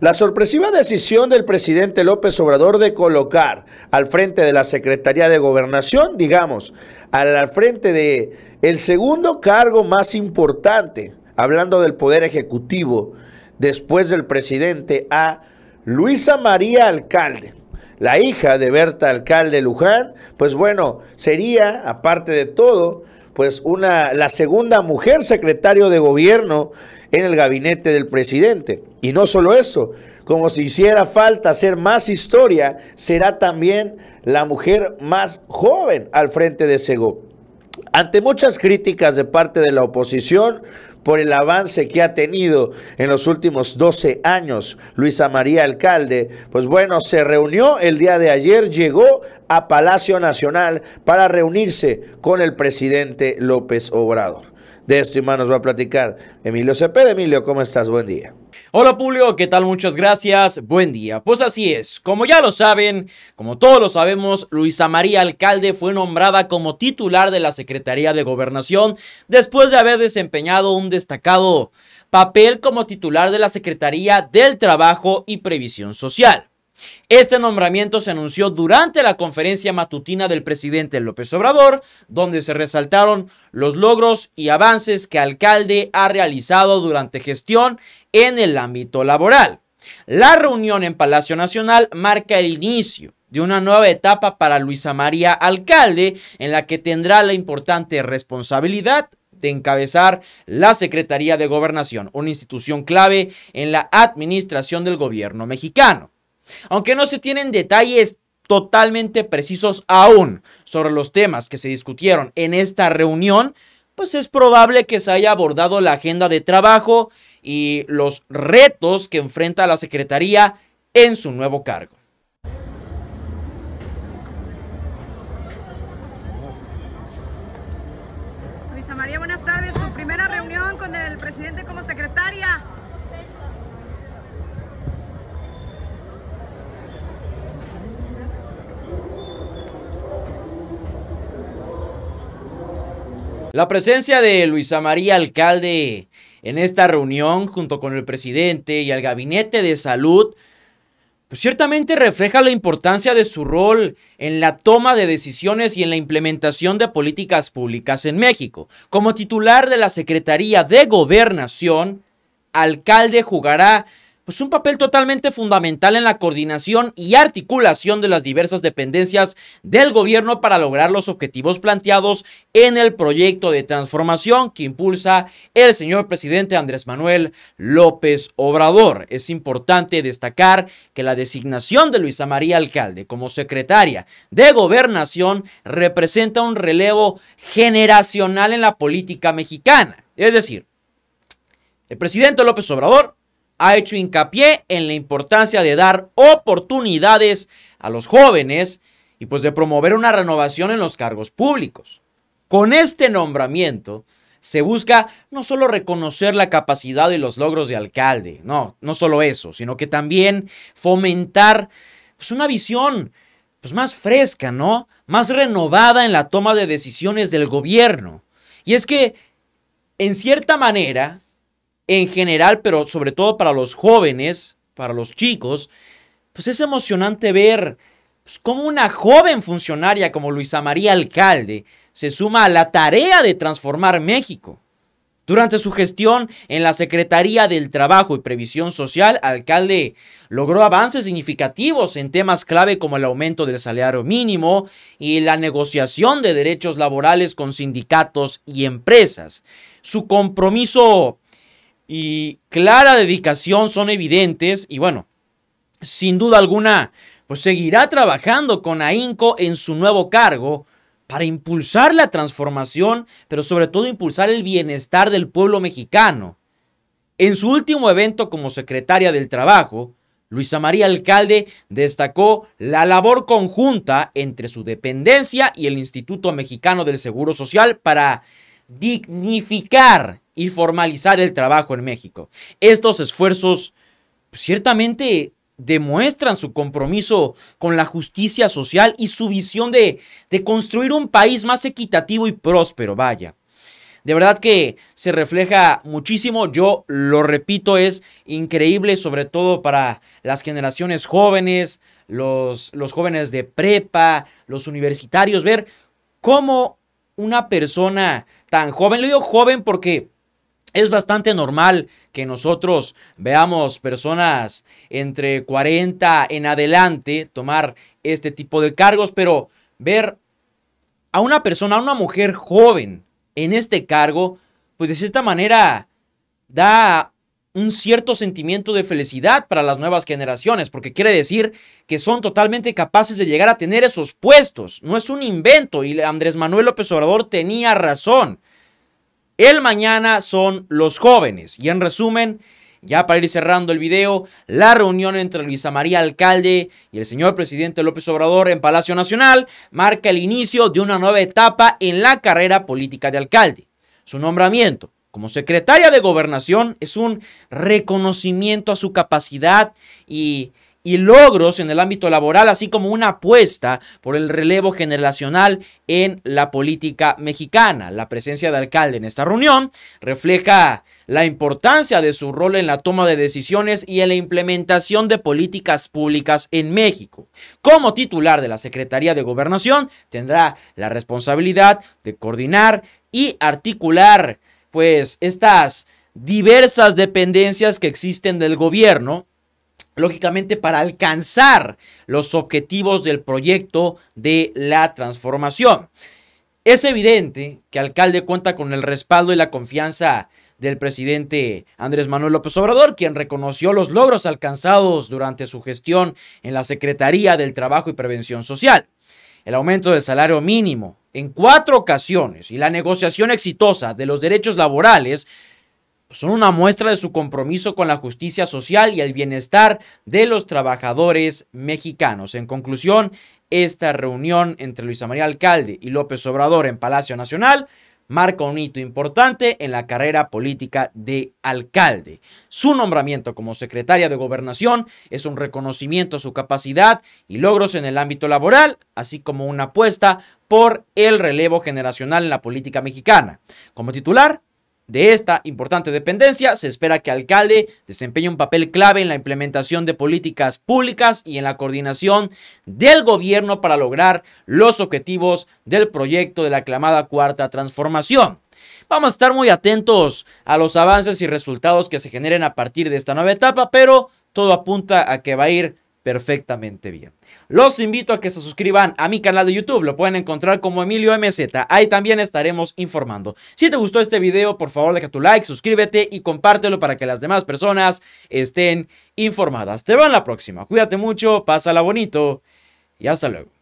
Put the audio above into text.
La sorpresiva decisión del presidente López Obrador de colocar al frente de la Secretaría de Gobernación, digamos, al frente de el segundo cargo más importante, hablando del poder ejecutivo, después del presidente a Luisa María Alcalde, la hija de Berta Alcalde Luján, pues bueno, sería aparte de todo pues una, la segunda mujer secretario de gobierno en el gabinete del presidente. Y no solo eso, como si hiciera falta hacer más historia, será también la mujer más joven al frente de Sego. Ante muchas críticas de parte de la oposición, por el avance que ha tenido en los últimos 12 años. Luisa María Alcalde, pues bueno, se reunió el día de ayer, llegó a Palacio Nacional para reunirse con el presidente López Obrador. De esto y más nos va a platicar Emilio Cepeda. Emilio, ¿cómo estás? Buen día. Hola Publio, ¿qué tal? Muchas gracias. Buen día. Pues así es, como ya lo saben, como todos lo sabemos, Luisa María Alcalde fue nombrada como titular de la Secretaría de Gobernación después de haber desempeñado un destacado papel como titular de la Secretaría del Trabajo y Previsión Social. Este nombramiento se anunció durante la conferencia matutina del presidente López Obrador, donde se resaltaron los logros y avances que alcalde ha realizado durante gestión en el ámbito laboral. La reunión en Palacio Nacional marca el inicio de una nueva etapa para Luisa María Alcalde, en la que tendrá la importante responsabilidad de encabezar la Secretaría de Gobernación, una institución clave en la administración del gobierno mexicano. Aunque no se tienen detalles totalmente precisos aún sobre los temas que se discutieron en esta reunión, pues es probable que se haya abordado la agenda de trabajo y los retos que enfrenta la Secretaría en su nuevo cargo. La presencia de Luisa María Alcalde en esta reunión junto con el presidente y el gabinete de salud, pues ciertamente refleja la importancia de su rol en la toma de decisiones y en la implementación de políticas públicas en México. Como titular de la Secretaría de Gobernación, Alcalde jugará pues, un papel totalmente fundamental en la coordinación y articulación de las diversas dependencias del gobierno para lograr los objetivos planteados en el proyecto de transformación que impulsa el señor presidente Andrés Manuel López Obrador. Es importante destacar que la designación de Luisa María Alcalde como secretaria de gobernación representa un relevo generacional en la política mexicana. Es decir, el presidente López Obrador ha hecho hincapié en la importancia de dar oportunidades a los jóvenes y pues de promover una renovación en los cargos públicos. Con este nombramiento se busca no solo reconocer la capacidad y los logros de alcalde, no, no solo eso, sino que también fomentar pues, una visión pues, más fresca, ¿no? Más renovada en la toma de decisiones del gobierno. Y es que, en cierta manera, en general, pero sobre todo para los jóvenes, para los chicos, pues es emocionante ver pues, cómo una joven funcionaria como Luisa María Alcalde se suma a la tarea de transformar México. Durante su gestión en la Secretaría del Trabajo y Previsión Social, alcalde logró avances significativos en temas clave como el aumento del salario mínimo y la negociación de derechos laborales con sindicatos y empresas. Su compromiso y clara dedicación son evidentes y bueno, sin duda alguna, pues seguirá trabajando con AINCO en su nuevo cargo para impulsar la transformación, pero sobre todo impulsar el bienestar del pueblo mexicano. En su último evento como secretaria del Trabajo, Luisa María Alcalde destacó la labor conjunta entre su dependencia y el Instituto Mexicano del Seguro Social para dignificar y formalizar el trabajo en México. Estos esfuerzos pues, ciertamente demuestran su compromiso con la justicia social y su visión de, de construir un país más equitativo y próspero, vaya. De verdad que se refleja muchísimo, yo lo repito, es increíble, sobre todo para las generaciones jóvenes, los, los jóvenes de prepa, los universitarios, ver cómo una persona tan joven, le digo joven porque es bastante normal que nosotros veamos personas entre 40 en adelante tomar este tipo de cargos, pero ver a una persona, a una mujer joven en este cargo, pues de cierta manera da un cierto sentimiento de felicidad para las nuevas generaciones, porque quiere decir que son totalmente capaces de llegar a tener esos puestos. No es un invento y Andrés Manuel López Obrador tenía razón. El mañana son los jóvenes. Y en resumen, ya para ir cerrando el video, la reunión entre Luisa María Alcalde y el señor presidente López Obrador en Palacio Nacional marca el inicio de una nueva etapa en la carrera política de alcalde. Su nombramiento como secretaria de gobernación es un reconocimiento a su capacidad y, logros en el ámbito laboral, así como una apuesta por el relevo generacional en la política mexicana. La presencia de alcalde en esta reunión refleja la importancia de su rol en la toma de decisiones y en la implementación de políticas públicas en México. Como titular de la Secretaría de Gobernación, tendrá la responsabilidad de coordinar y articular pues estas diversas dependencias que existen del gobierno, lógicamente para alcanzar los objetivos del proyecto de la transformación. Es evidente que Alcalde cuenta con el respaldo y la confianza del presidente Andrés Manuel López Obrador, quien reconoció los logros alcanzados durante su gestión en la Secretaría del Trabajo y Prevención Social. El aumento del salario mínimo, en cuatro ocasiones y la negociación exitosa de los derechos laborales pues, son una muestra de su compromiso con la justicia social y el bienestar de los trabajadores mexicanos. En conclusión, esta reunión entre Luisa María Alcalde y López Obrador en Palacio Nacional marca un hito importante en la carrera política de alcalde. Su nombramiento como secretaria de gobernación es un reconocimiento a su capacidad y logros en el ámbito laboral, así como una apuesta por el relevo generacional en la política mexicana. Como titular, de esta importante dependencia, se espera que el alcalde desempeñe un papel clave en la implementación de políticas públicas y en la coordinación del gobierno para lograr los objetivos del proyecto de la aclamada cuarta transformación. Vamos a estar muy atentos a los avances y resultados que se generen a partir de esta nueva etapa, pero todo apunta a que va a ir perfectamente bien. Los invito a que se suscriban a mi canal de YouTube, lo pueden encontrar como Emilio MZ, ahí también estaremos informando. Si te gustó este video, por favor deja tu like, suscríbete y compártelo para que las demás personas estén informadas. Te veo en la próxima, cuídate mucho, pásala bonito y hasta luego.